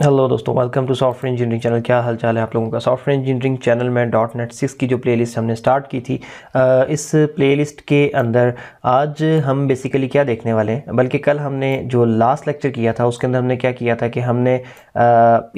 hello दोस्तों welcome to software engineering channel क्या हालचाल है आप लोगों का सॉफ्टवेयर इंजीनियरिंग चैनल में डॉट नेट सिक्स की जो प्लेलिस्ट हमने स्टार्ट की थी इस प्लेलिस्ट के अंदर आज हम बेसिकली क्या देखने वाले हैं बल्कि कल हमने जो लास्ट लेक्चर किया था उसके अंदर हमने क्या किया था कि हमने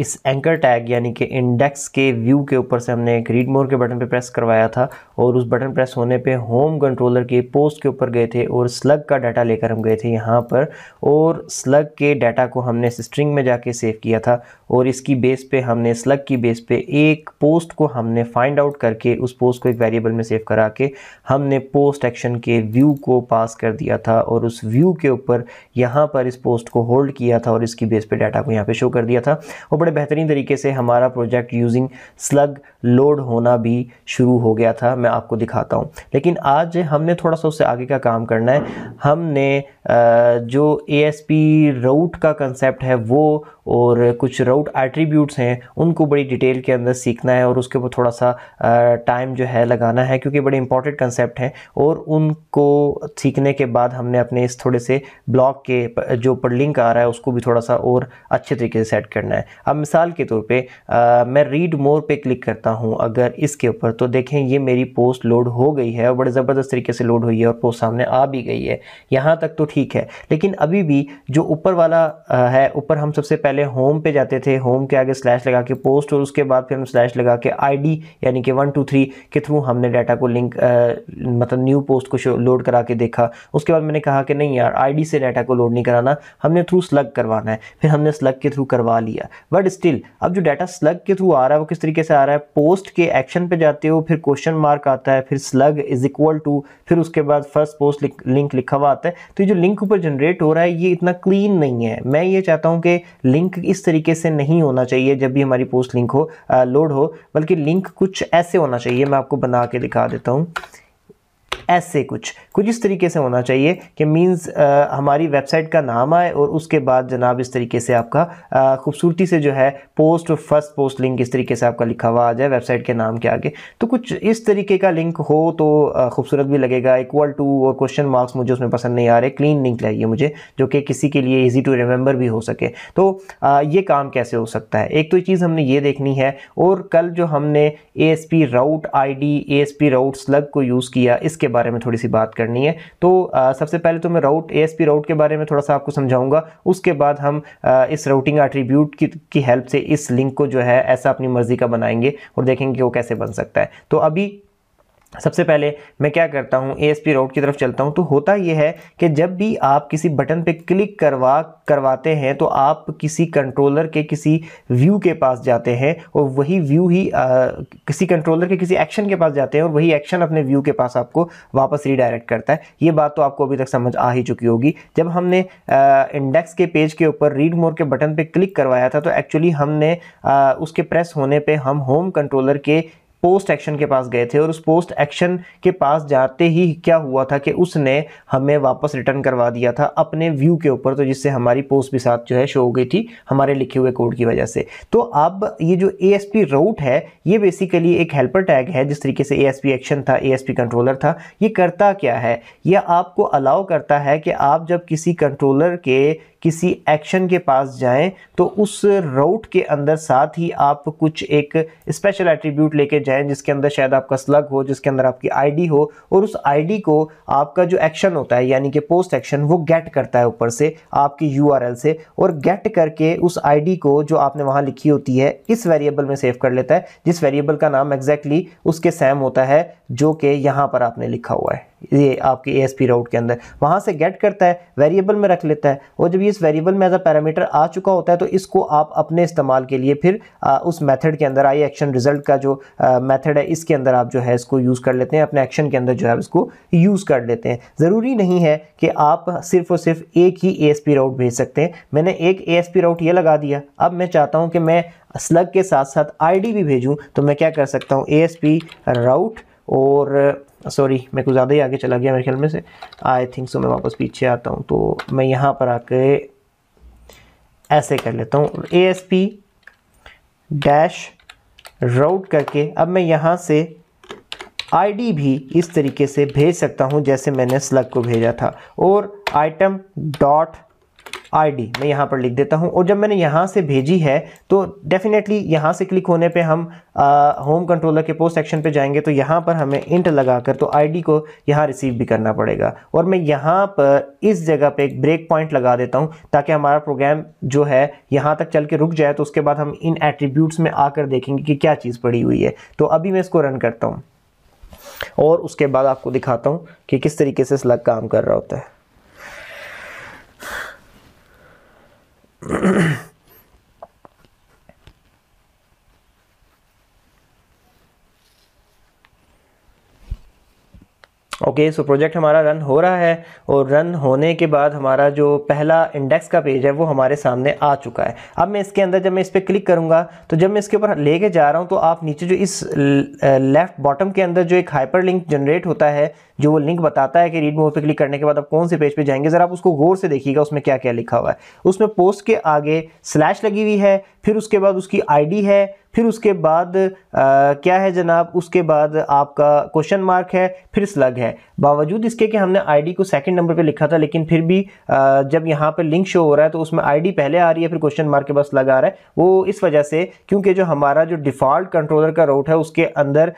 इस एंकर टैग यानी कि इंडेक्स के व्यू के ऊपर से हमने एक रीड मोर के बटन पर प्रेस करवाया था और उस बटन प्रेस होने पर होम कंट्रोलर के पोस्ट के ऊपर गए थे और स्लग का डाटा लेकर हम गए थे यहाँ पर और स्लग के डाटा को हमने स्ट्रिंग में जाके सेव किया था और इसकी बेस पे हमने स्लग की बेस पे एक पोस्ट को हमने फाइंड आउट करके उस पोस्ट को एक वेरिएबल में सेव करा के हमने पोस्ट एक्शन के व्यू को पास कर दिया था और उस व्यू के ऊपर यहाँ पर इस पोस्ट को होल्ड किया था और इसकी बेस पे डाटा को यहाँ पे शो कर दिया था और बड़े बेहतरीन तरीके से हमारा प्रोजेक्ट यूजिंग स्लग लोड होना भी शुरू हो गया था मैं आपको दिखाता हूँ लेकिन आज हमने थोड़ा सा उससे आगे का काम करना है हमने जो ए एस पी राउट का कंसेप्ट है वो और कुछ रूट एट्रीब्यूट्स हैं उनको बड़ी डिटेल के अंदर सीखना है और उसके ऊपर थोड़ा सा टाइम जो है लगाना है क्योंकि बड़े इंपॉर्टेंट कंसेप्ट हैं और उनको सीखने के बाद हमने अपने इस थोड़े से ब्लॉग के जो पर लिंक आ रहा है उसको भी थोड़ा सा और अच्छे तरीके से सेट करना है अब मिसाल के तौर पर मैं रीड मोर पर क्लिक करता हूँ अगर इसके ऊपर तो देखें ये मेरी पोस्ट लोड हो गई है और बड़े ज़बरदस्त तरीके से लोड हुई है और पोस्ट सामने आ भी गई है यहाँ तक तो ठीक है लेकिन अभी भी जो ऊपर वाला है ऊपर हम सबसे पहले होम पे जाते थे होम के आगे स्लैश लगा के पोस्ट और उसके बाद फिर हम स्लैश लगा के आईडी यानी कि वन टू थ्री के थ्रू हमने डाटा को लिंक मतलब न्यू पोस्ट को लोड करा के देखा उसके बाद मैंने कहा कि नहीं यार आईडी से डाटा को लोड नहीं कराना हमने थ्रू स्लग करवाना है फिर हमने स्लग के थ्रू करवा लिया बट स्टिल अब जो डाटा स्लग के थ्रू आ रहा है वो किस तरीके से आ रहा है पोस्ट के एक्शन पे जाते हो फिर क्वेश्चन मार्क आता है फिर स्लग इज इक्वल टू फिर उसके बाद फर्स्ट पोस्ट लिंक लिखा हुआ आता है तो ये जो लिंक ऊपर जनरेट हो रहा है ये इतना क्लीन नहीं है मैं ये चाहता हूँ कि लिंक इस तरीके तरीके से नहीं होना चाहिए जब भी हमारी पोस्ट लिंक हो लोड हो बल्कि लिंक कुछ ऐसे होना चाहिए मैं आपको बना के दिखा देता हूँ ऐसे कुछ कुछ इस तरीके से होना चाहिए कि मीन्स हमारी वेबसाइट का नाम आए और उसके बाद जनाब इस तरीके से आपका खूबसूरती से जो है पोस्ट और फर्स्ट पोस्ट लिंक इस तरीके से आपका लिखा हुआ आ जाए वेबसाइट के नाम के आगे तो कुछ इस तरीके का लिंक हो तो खूबसूरत भी लगेगा इक्वल टू और क्वेश्चन मार्क्स मुझे उसमें पसंद नहीं आ रहे क्लीन लिंक चाहिए मुझे जो कि किसी के लिए ईजी टू रिमेंबर भी हो सके तो ये काम कैसे हो सकता है एक तो चीज़ हमने ये देखनी है और कल जो हमने A S P route I D A S P route slug को यूज़ किया इसके बारे में थोड़ी सी बात करनी है तो आ, सबसे पहले तो मैं राउट ए राउट के बारे में थोड़ा सा आपको समझाऊंगा उसके बाद हम आ, इस राउटिंग एट्रीब्यूट की, की हेल्प से इस लिंक को जो है ऐसा अपनी मर्ज़ी का बनाएंगे और देखेंगे कि वो कैसे बन सकता है तो अभी सबसे पहले मैं क्या करता हूँ ए एस पी रोड की तरफ चलता हूँ तो होता यह है कि जब भी आप किसी बटन पे क्लिक करवा करवाते हैं तो आप किसी कंट्रोलर के किसी व्यू के पास जाते हैं और वही व्यू ही आ, किसी कंट्रोलर के किसी एक्शन के पास जाते हैं और वही एक्शन अपने व्यू के पास आपको वापस रीडायरेक्ट करता है ये बात तो आपको अभी तक समझ आ ही चुकी होगी जब हमने आ, इंडेक्स के पेज के ऊपर रीड मोर के बटन पर क्लिक करवाया था तो एक्चुअली हमने आ, उसके प्रेस होने पर हम होम कंट्रोलर के पोस्ट एक्शन के पास गए थे और उस पोस्ट एक्शन के पास जाते ही क्या हुआ था कि उसने हमें वापस रिटर्न करवा दिया था अपने व्यू के ऊपर तो जिससे हमारी पोस्ट भी साथ जो है शो हो गई थी हमारे लिखे हुए कोड की वजह से तो अब ये जो ए एस पी राउट है ये बेसिकली एक हेल्पर टैग है जिस तरीके से ए एस पी एक्शन था ए एस पी कंट्रोलर था ये करता क्या है यह आपको अलाउ करता है कि आप जब किसी कंट्रोलर के किसी एक्शन के पास जाएं तो उस राउट के अंदर साथ ही आप कुछ एक स्पेशल एट्रीब्यूट लेके जाएं जिसके अंदर शायद आपका स्लग हो जिसके अंदर आपकी आईडी हो और उस आईडी को आपका जो एक्शन होता है यानी कि पोस्ट एक्शन वो गेट करता है ऊपर से आपकी यू से और गेट करके उस आई को जो आपने वहाँ लिखी होती है इस वेरिएबल में सेव कर लेता है जिस वेरिएबल का नाम एग्जैक्टली exactly उसके सेम होता है जो कि यहाँ पर आपने लिखा हुआ है ये आपके ए एस पी राउट के अंदर वहाँ से गेट करता है वेरिएबल में रख लेता है और जब ये इस वेरिएबल में एज अ पैरामीटर आ चुका होता है तो इसको आप अपने इस्तेमाल के लिए फिर आ, उस मेथड के अंदर आई एक्शन रिजल्ट का जो मेथड है इसके अंदर आप जो है इसको यूज़ कर लेते हैं अपने एक्शन के अंदर जो है इसको यूज़ कर लेते हैं ज़रूरी नहीं है कि आप सिर्फ और सिर्फ एक ही ए राउट भेज सकते हैं मैंने एक ए राउट ये लगा दिया अब मैं चाहता हूँ कि मैं स्लग के साथ साथ आई भी भेजूँ तो मैं क्या कर सकता हूँ ए राउट और सॉरी मैं कुछ ज़्यादा ही आगे चला गया मेरे ख्याल में से आई थिंक सो मैं वापस पीछे आता हूँ तो मैं यहाँ पर आके ऐसे कर लेता हूँ A S P dash route करके अब मैं यहाँ से आईडी भी इस तरीके से भेज सकता हूँ जैसे मैंने स्लग को भेजा था और आइटम डॉट आई डी मैं यहाँ पर लिख देता हूँ और जब मैंने यहाँ से भेजी है तो डेफिनेटली यहाँ से क्लिक होने पे हम होम कंट्रोलर के पोस्ट सेक्शन पे जाएंगे तो यहाँ पर हमें इंट लगा कर तो आई डी को यहाँ रिसीव भी करना पड़ेगा और मैं यहाँ पर इस जगह पर एक ब्रेक पॉइंट लगा देता हूँ ताकि हमारा प्रोग्राम जो है यहाँ तक चल के रुक जाए तो उसके बाद हम इन एट्रीब्यूट्स में आकर देखेंगे कि क्या चीज़ पड़ी हुई है तो अभी मैं इसको रन करता हूँ और उसके बाद आपको दिखाता हूँ कि किस तरीके से स्लग काम कर रहा होता है Cof, okay okay, so so project हमारा रन हो रहा है और रन होने के बाद हमारा जो पहला इंडेक्स का पेज है वो हमारे सामने आ चुका है अब मैं इसके अंदर जब मैं इस पर क्लिक करूँगा तो जब मैं इसके ऊपर लेके जा रहा हूँ तो आप नीचे जो इस लेफ़्ट बॉटम के अंदर जो एक हाइपर लिंक जनरेट होता है जो वो लिंक बताता है कि रीड मोड पर क्लिक करने के बाद आप कौन से पेज पर पे जाएंगे ज़रा आप उसको गौर से देखिएगा उसमें क्या क्या लिखा हुआ है उसमें पोस्ट के आगे स्लैश लगी हुई है फिर उसके बाद उसकी आई है फिर उसके बाद आ, क्या है जनाब उसके बाद आपका क्वेश्चन मार्क है फिर स्लग है बावजूद इसके कि हमने आईडी को सेकंड नंबर पे लिखा था लेकिन फिर भी आ, जब यहाँ पे लिंक शो हो रहा है तो उसमें आईडी पहले आ रही है फिर क्वेश्चन मार्क के पास स्लग आ रहा है वो इस वजह से क्योंकि जो हमारा जो डिफ़ॉल्ट कंट्रोलर का रोट है उसके अंदर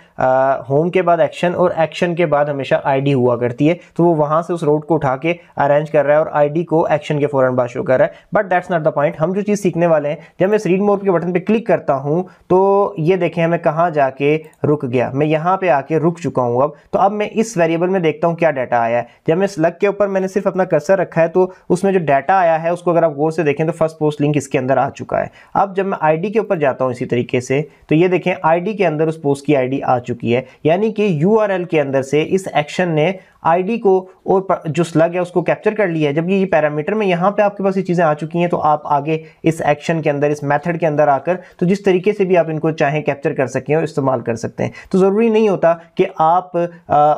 होम के बाद एक्शन और एक्शन के बाद हमेशा आई हुआ करती है तो वो वहाँ से उस रोट को उठा के अरेंज कर रहा है और आई को एक्शन के फ़ौरन बाद शो कर रहा है but that's not the point हम जो चीज़ सीखने वाले हैं जब मैं इस रीड मोर के बटन पर क्लिक करता हूँ तो ये देखें मैं कहाँ जाके रुक गया मैं यहाँ पे आके रुक चुका हूँ अब तो अब मैं इस वेरिएबल में देखता हूँ क्या डाटा आया है जब मैं स्लग के ऊपर मैंने सिर्फ अपना कर्सर रखा है तो उसमें जो डाटा आया है उसको अगर आप गौर से देखें तो फर्स्ट पोस्ट लिंक इसके अंदर आ चुका है अब जब मैं आई के ऊपर जाता हूँ इसी तरीके से तो ये देखें आई के अंदर उस पोस्ट की आई आ चुकी है यानी कि यू के अंदर से इस एक्शन ने आईडी को और जो स्लग है उसको कैप्चर कर लिया है जब ये पैरामीटर में यहाँ पे आपके पास ये चीज़ें आ चुकी हैं तो आप आगे इस एक्शन के अंदर इस मेथड के अंदर आकर तो जिस तरीके से भी आप इनको चाहें कैप्चर कर सकें और इस्तेमाल कर सकते हैं तो ज़रूरी नहीं होता कि आप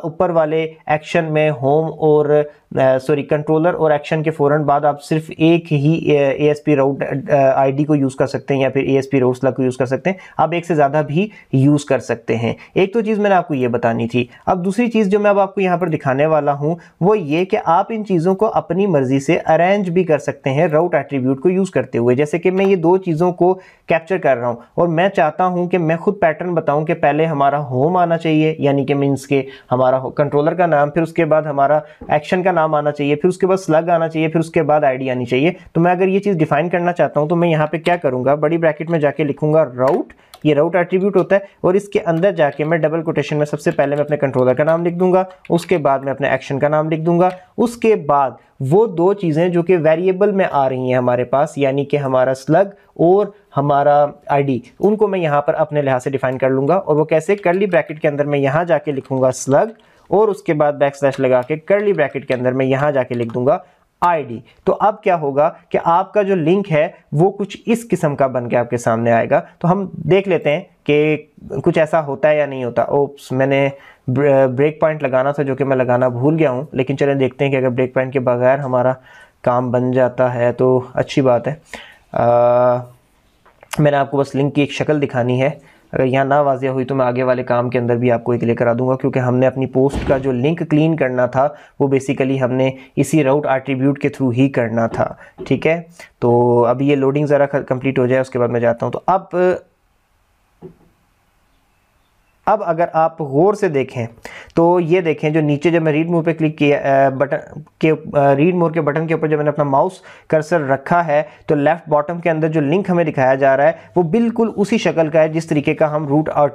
ऊपर वाले एक्शन में होम और सॉरी कंट्रोलर और एक्शन के फ़ौर बाद आप सिर्फ एक ही ए एस पी राउट आई को यूज़ कर सकते हैं या फिर ए एस पी राउट को यूज़ कर सकते हैं आप एक से ज़्यादा भी यूज़ कर सकते हैं एक तो चीज़ मैंने आपको ये बतानी थी अब दूसरी चीज़ जो मैं अब आपको यहाँ पर दिखाने वाला हूँ वो ये कि आप इन चीज़ों को अपनी मर्ज़ी से अरेंज भी कर सकते हैं राउट एट्रीब्यूट को यूज़ करते हुए जैसे कि मैं ये दो चीज़ों को कैप्चर कर रहा हूँ और मैं चाहता हूँ कि मैं खुद पैटर्न बताऊँ कि पहले हमारा होम आना चाहिए यानी कि मीन्स के हमारा कंट्रोलर का नाम फिर उसके बाद हमारा एक्शन का नाम आना चाहिए फिर उसके बाद स्लग आना चाहिए फिर उसके बाद आईडी आनी चाहिए तो मैं अगर ये चीज़ डिफाइन करना चाहता हूं तो मैं यहां पे क्या करूंगा बड़ी ब्रैकेट में जाके लिखूंगा राउट ये राउट एट्रीब्यूट होता है और इसके अंदर जाके मैं डबल कोटेशन में सबसे पहले मैं अपने कंट्रोलर का नाम लिख दूंगा उसके बाद मैं अपने एक्शन का नाम लिख दूंगा उसके बाद वो दो चीज़ें जो कि वेरिएबल में आ रही हैं हमारे पास यानी कि हमारा स्लग और हमारा आईडी उनको मैं यहां पर अपने लिहाज से डिफाइन कर लूंगा और वो कैसे करली ब्रैकेट के अंदर मैं यहां जाके लिखूंगा स्लग और उसके बाद बैक स्लैश लगा के करली ब्रैकेट के अंदर मैं यहाँ जाके लिख दूंगा आईडी तो अब क्या होगा कि आपका जो लिंक है वो कुछ इस किस्म का बन के आपके सामने आएगा तो हम देख लेते हैं कि कुछ ऐसा होता है या नहीं होता ओप्स मैंने ब्रेक पॉइंट लगाना था जो कि मैं लगाना भूल गया हूँ लेकिन चलें देखते हैं कि अगर ब्रेक पॉइंट के बगैर हमारा काम बन जाता है तो अच्छी बात है आ, मैंने आपको बस लिंक की एक शक्ल दिखानी है अगर यहाँ ना वाजिया हुई तो मैं आगे वाले काम के अंदर भी आपको एक लेकर आ दूंगा क्योंकि हमने अपनी पोस्ट का जो लिंक क्लीन करना था वो बेसिकली हमने इसी राउट आर्ट्रीब्यूट के थ्रू ही करना था ठीक है तो अभी ये लोडिंग ज़रा कंप्लीट हो जाए उसके बाद मैं जाता हूँ तो अब अब अगर आप गौर से देखें तो ये देखें जो नीचे जब मैं रीड मोर पे क्लिक किया बटन के रीड मोर के बटन के ऊपर जब मैंने अपना माउस कर्सर रखा है तो लेफ़्ट बॉटम के अंदर जो लिंक हमें दिखाया जा रहा है वो बिल्कुल उसी शक्ल का है जिस तरीके का हम रूट और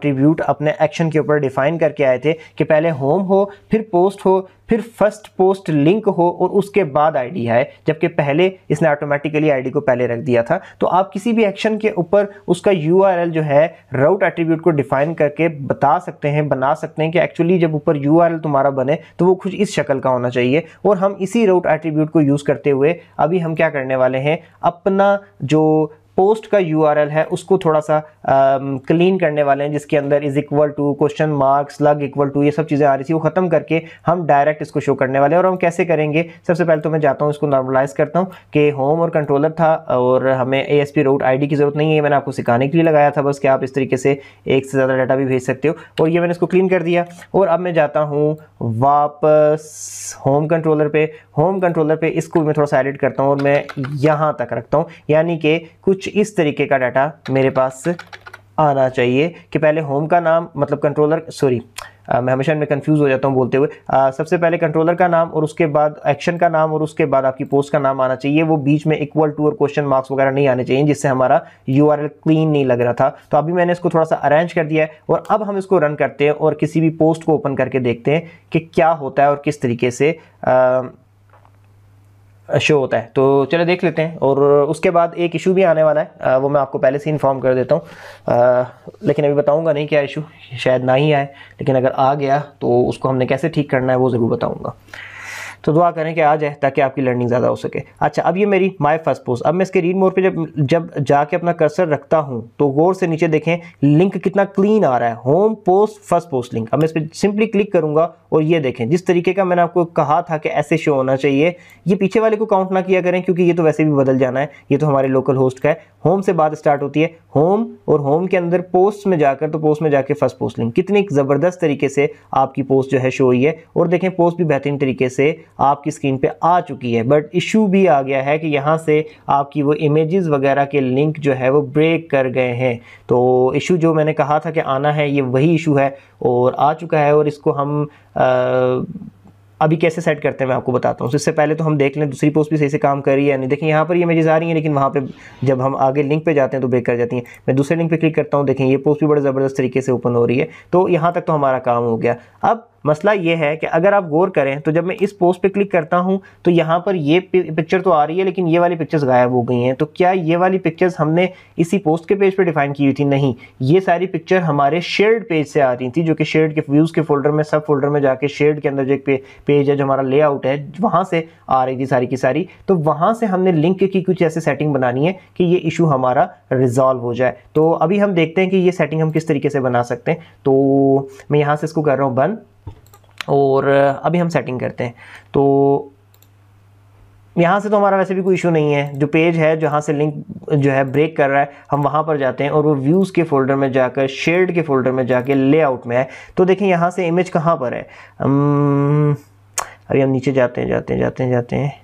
अपने एक्शन के ऊपर डिफाइन करके आए थे कि पहले होम हो फिर पोस्ट हो फिर फर्स्ट पोस्ट लिंक हो और उसके बाद आईडी है जबकि पहले इसने ऑटोमेटिकली आईडी को पहले रख दिया था तो आप किसी भी एक्शन के ऊपर उसका यूआरएल जो है राउट एट्रीब्यूट को डिफाइन करके बता सकते हैं बना सकते हैं कि एक्चुअली जब ऊपर यूआरएल तुम्हारा बने तो वो कुछ इस शक्ल का होना चाहिए और हम इसी राउट एट्रीब्यूट को यूज़ करते हुए अभी हम क्या करने वाले हैं अपना जो पोस्ट का यू है उसको थोड़ा सा क्लीन करने वाले हैं जिसके अंदर is equal to question marks लग इक्वल टू ये सब चीज़ें आ रही थी वो ख़त्म करके हम डायरेक्ट इसको शो करने वाले हैं और हम कैसे करेंगे सबसे पहले तो मैं जाता हूँ इसको नॉर्मलाइज करता हूँ कि होम और कंट्रोलर था और हमें A S P route I की ज़रूरत नहीं है मैंने आपको सिखाने के लिए लगाया था बस कि आप इस तरीके से एक से ज़्यादा डाटा भी भेज सकते हो और ये मैंने इसको क्लीन कर दिया और अब मैं जाता हूँ वापस होम कंट्रोलर पर होम कंट्रोलर पर इसको मैं थोड़ा सा एडिट करता हूँ और मैं यहाँ तक रखता हूँ यानी कि कुछ कुछ इस तरीके का डाटा मेरे पास आना चाहिए कि पहले होम का नाम मतलब कंट्रोलर सॉरी मैं हमेशा इनमें कंफ्यूज हो जाता हूँ बोलते हुए आ, सबसे पहले कंट्रोलर का नाम और उसके बाद एक्शन का नाम और उसके बाद आपकी पोस्ट का नाम आना चाहिए वो बीच में इक्वल टू और क्वेश्चन मार्क्स वगैरह नहीं आने चाहिए जिससे हमारा यू क्लीन नहीं लग रहा था तो अभी मैंने इसको थोड़ा सा अरेंज कर दिया है और अब हम इसको रन करते हैं और किसी भी पोस्ट को ओपन करके देखते हैं कि क्या होता है और किस तरीके से आ, शो होता है तो चलो देख लेते हैं और उसके बाद एक इशू भी आने वाला है वो मैं आपको पहले से इन्फॉर्म कर देता हूँ लेकिन अभी बताऊँगा नहीं क्या इशू शायद ना ही आए लेकिन अगर आ गया तो उसको हमने कैसे ठीक करना है वो ज़रूर बताऊँगा तो दुआ करें कि आ जाए ताकि आपकी लर्निंग ज़्यादा हो सके अच्छा अब ये मेरी माई फर्स्ट पोस्ट अब मैं इसके रीड मोड पर जब जब जाके अपना कर्सर रखता हूँ तो गौर से नीचे देखें लिंक कितना क्लीन आ रहा है home post first post link अब मैं इस पर सिंपली क्लिक करूँगा और ये देखें जिस तरीके का मैंने आपको कहा था कि ऐसे शो होना चाहिए ये पीछे वाले को काउंट ना किया करें क्योंकि ये तो वैसे भी बदल जाना है ये तो हमारे लोकल होस्ट का है होम से बात स्टार्ट होती है होम और होम के अंदर पोस्ट में जाकर तो पोस्ट में जाकर फर्स्ट पोस्ट लिंक कितनी ज़बरदस्त तरीके से आपकी पोस्ट जो है शो हुई है और देखें पोस्ट भी बेहतरीन तरीके से आपकी स्क्रीन पे आ चुकी है बट इशू भी आ गया है कि यहाँ से आपकी वो इमेजेस वगैरह के लिंक जो है वो ब्रेक कर गए हैं तो इशू जो मैंने कहा था कि आना है ये वही इशू है और आ चुका है और इसको हम आ, अभी कैसे सेट करते हैं मैं आपको बताता हूँ इससे पहले तो हम देख लें दूसरी पोस्ट भी सही से काम कर रही है नहीं देखें यहाँ पर इमेजेस आ रही है लेकिन वहाँ पर जब हम आगे लिंक पर जाते हैं तो ब्रेक कर जाती हैं मैं दूसरे लिंक पर क्लिक करता हूँ देखें ये पोस्ट भी बड़े ज़बरदस्त तरीके से ओपन हो रही है तो यहाँ तक तो हमारा काम हो गया अब मसला ये है कि अगर आप गौर करें तो जब मैं इस पोस्ट पे क्लिक करता हूँ तो यहाँ पर ये पिक्चर तो आ रही है लेकिन ये वाली पिक्चर्स गायब हो गई हैं तो क्या ये वाली पिक्चर्स हमने इसी पोस्ट के पेज पे डिफाइन की हुई थी नहीं ये सारी पिक्चर हमारे शेयर्ड पेज से आ रही थी जो कि शेयर्ड के व्यूज़ के फोल्डर में सब फोल्डर में जाके शेयर्ड के अंदर जो एक पेज है जो हमारा लेआउट है वहाँ से आ रही थी सारी की सारी तो वहाँ से हमने लिंक की कुछ ऐसे सेटिंग बनानी है कि ये इशू हमारा रिजॉल्व हो जाए तो अभी हम देखते हैं कि ये सेटिंग हम किस तरीके से बना सकते हैं तो मैं यहाँ से इसको कर रहा हूँ बंद और अभी हम सेटिंग करते हैं तो यहाँ से तो हमारा वैसे भी कोई इशू नहीं है जो पेज है जहाँ से लिंक जो है ब्रेक कर रहा है हम वहाँ पर जाते हैं और वो व्यूज़ के फोल्डर में जाकर शेयर्ड के फोल्डर में जाकर लेआउट में है तो देखें यहाँ से इमेज कहाँ पर है अभी हम नीचे जाते हैं जाते हैं जाते हैं जाते हैं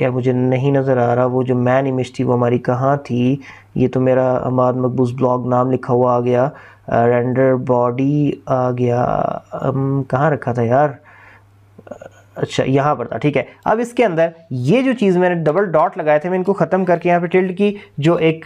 यार मुझे नहीं नज़र आ रहा वो जो मैन इमेज थी वो हमारी कहाँ थी ये तो मेरा अमाद मकबूज़ ब्लॉग नाम लिखा हुआ आ गया रेंडर बॉडी आ गया हम कहाँ रखा था यार अच्छा यहाँ पर था ठीक है अब इसके अंदर ये जो चीज़ मैंने डबल डॉट लगाए थे मैं इनको ख़त्म करके यहाँ पे टिल्ड की जो एक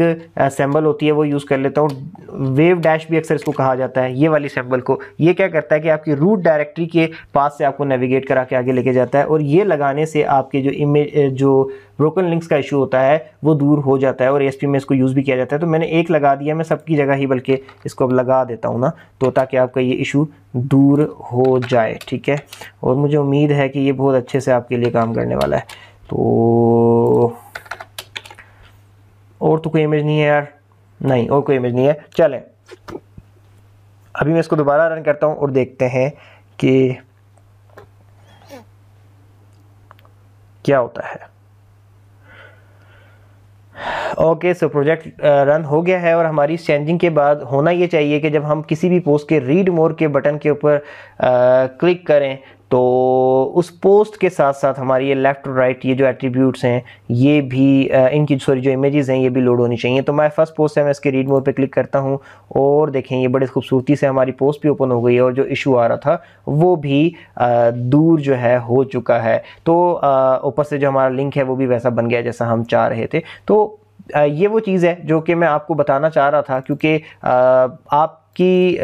सैम्बल होती है वो यूज़ कर लेता हूँ वेव डैश भी अक्सर इसको कहा जाता है ये वाली सैम्बल को ये क्या करता है कि आपकी रूट डायरेक्टरी के पास से आपको नेविगेट करा के आगे लेके जाता है और ये लगाने से आपके जो इमेज जो ब्रोकन लिंक्स का इशू होता है वो दूर हो जाता है और एस में इसको यूज़ भी किया जाता है तो मैंने एक लगा दिया मैं सबकी जगह ही बल्कि इसको अब लगा देता हूँ ना तो ताकि आपका ये इशू दूर हो जाए ठीक है और मुझे उम्मीद है कि ये बहुत अच्छे से आपके लिए काम करने वाला है तो और तो कोई इमेज नहीं है यार नहीं और कोई इमेज नहीं है चलें अभी मैं इसको दोबारा रन करता हूँ और देखते हैं कि क्या होता है ओके सो प्रोजेक्ट रन हो गया है और हमारी चेंजिंग के बाद होना ये चाहिए कि जब हम किसी भी पोस्ट के रीड मोर के बटन के ऊपर क्लिक uh, करें तो उस पोस्ट के साथ साथ हमारी ये लेफ़्ट और राइट ये जो एट्रीब्यूट्स हैं ये भी uh, इनकी सॉरी जो इमेजेस हैं ये भी लोड होनी चाहिए तो मैं फर्स्ट पोस्ट है मैं इसके रीड मोड पे क्लिक करता हूँ और देखें ये बड़ी खूबसूरती से हमारी पोस्ट भी ओपन हो गई है और जो इशू आ रहा था वो भी आ, uh, दूर जो है हो चुका है तो ऊपर से जो हमारा लिंक है वो भी वैसा बन गया जैसा हम चाह रहे थे तो ये वो चीज़ है जो कि मैं आपको बताना चाह रहा था क्योंकि आप कि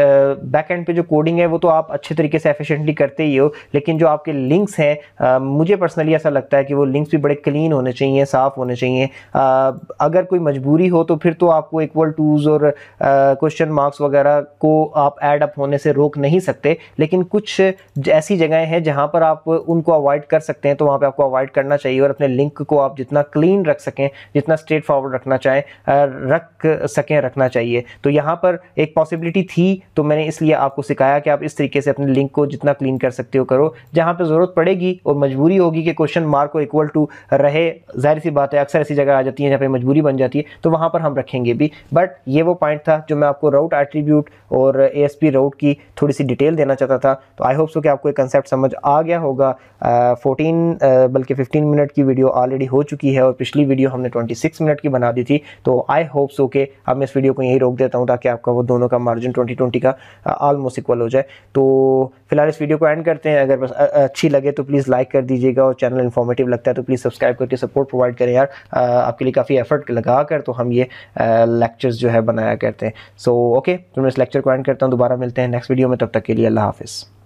बैक एंड पे जो कोडिंग है वो तो आप अच्छे तरीके से एफिशिएंटली करते ही हो लेकिन जो आपके लिंक्स हैं मुझे पर्सनली ऐसा लगता है कि वो लिंक्स भी बड़े क्लीन होने चाहिए साफ़ होने चाहिए अगर कोई मजबूरी हो तो फिर तो आपको इक्वल टूज और क्वेश्चन मार्क्स वगैरह को आप ऐड अप होने से रोक नहीं सकते लेकिन कुछ ऐसी जगहें हैं जहाँ पर आप उनको अवॉइड कर सकते हैं तो वहाँ पर आपको अवॉइड करना चाहिए और अपने लिंक को आप जितना क्लीन रख सकें जितना स्ट्रेट फॉरवर्ड रखना चाहें रख सकें रखना चाहिए तो यहाँ पर एक पॉसिबिलिटी क्रिएटिविटी थी तो मैंने इसलिए आपको सिखाया कि आप इस तरीके से अपने लिंक को जितना क्लीन कर सकते हो करो जहाँ पर ज़रूरत पड़ेगी और मजबूरी होगी कि क्वेश्चन मार्क को इक्वल टू रहे जाहिर सी बात है अक्सर ऐसी जगह आ जाती है जहाँ पर मजबूरी बन जाती है तो वहाँ पर हम रखेंगे भी बट ये वो पॉइंट था जो मैं आपको राउट एट्रीब्यूट और ए एस पी राउट की थोड़ी सी डिटेल देना चाहता था तो आई होप सो कि आपको एक कंसेप्ट समझ आ गया होगा फोर्टीन बल्कि फिफ्टीन मिनट की वीडियो ऑलरेडी हो चुकी है और पिछली वीडियो हमने ट्वेंटी सिक्स मिनट की बना दी थी तो आई होप सो के अब मैं इस वीडियो को यही रोक देता हूँ ताकि आपका वो दोनों का मार्जिन थाउजेंड ट्वेंटी का ऑलमोस्ट uh, इक्वल हो जाए तो फिलहाल इस वीडियो को एंड करते हैं अगर अच्छी लगे तो प्लीज़ लाइक कर दीजिएगा और चैनल इन्फॉर्मेटिव लगता है तो प्लीज़ सब्सक्राइब करके सपोर्ट प्रोवाइड करें यार आपके लिए काफ़ी एफर्ट लगा कर तो हम ये लेक्चर्स जो है बनाया करते हैं सो ओके तो मैं इस लेक्चर को एंड करता हूँ दोबारा मिलते हैं नेक्स्ट वीडियो में तब तक के लिए अल्लाह हाफिज़